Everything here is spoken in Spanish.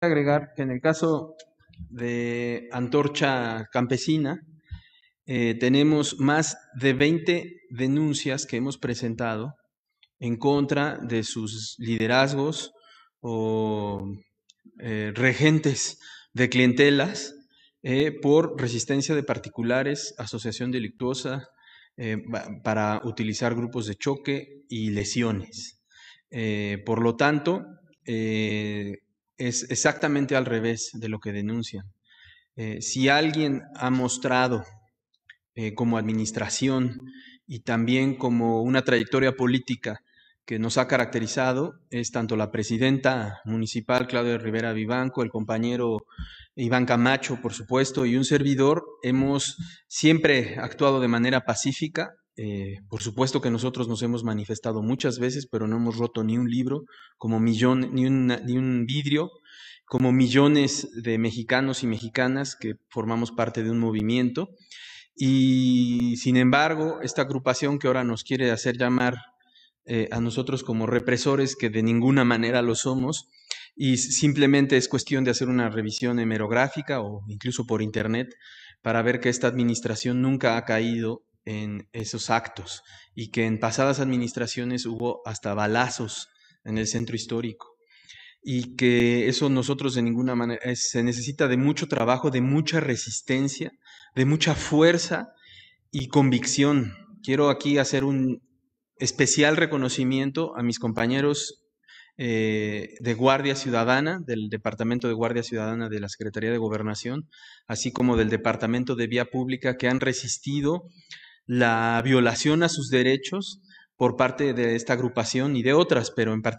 agregar que en el caso de Antorcha Campesina, eh, tenemos más de 20 denuncias que hemos presentado en contra de sus liderazgos o eh, regentes de clientelas eh, por resistencia de particulares, asociación delictuosa para utilizar grupos de choque y lesiones. por lo tanto, es exactamente al revés de lo que denuncian. Eh, si alguien ha mostrado eh, como administración y también como una trayectoria política que nos ha caracterizado, es tanto la presidenta municipal Claudia Rivera Vivanco, el compañero Iván Camacho, por supuesto, y un servidor, hemos siempre actuado de manera pacífica, eh, por supuesto que nosotros nos hemos manifestado muchas veces, pero no hemos roto ni un libro, como millón, ni, un vidrio, como millones de mexicanos y mexicanas que formamos parte de un movimiento. Y sin embargo, esta agrupación que ahora nos quiere hacer llamar eh, a nosotros como represores, que de ninguna manera lo somos, y simplemente es cuestión de hacer una revisión hemerográfica o incluso por internet para ver que esta administración nunca ha caído en esos actos y que en pasadas administraciones hubo hasta balazos en el centro histórico y que eso nosotros de ninguna manera eh, se necesita de mucho trabajo, de mucha resistencia, de mucha fuerza y convicción. Quiero aquí hacer un especial reconocimiento a mis compañeros eh, de Guardia Ciudadana, del Departamento de Guardia Ciudadana de la Secretaría de Gobernación, así como del Departamento de Vía Pública, que han resistido la violación a sus derechos por parte de esta agrupación y de otras, pero en particular